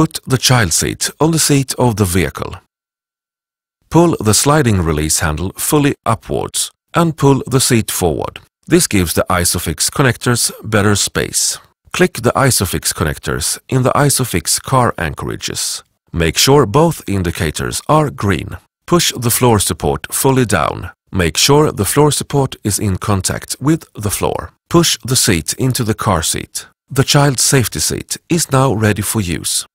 Put the child seat on the seat of the vehicle. Pull the sliding release handle fully upwards and pull the seat forward. This gives the ISOFIX connectors better space. Click the ISOFIX connectors in the ISOFIX car anchorages. Make sure both indicators are green. Push the floor support fully down. Make sure the floor support is in contact with the floor. Push the seat into the car seat. The child safety seat is now ready for use.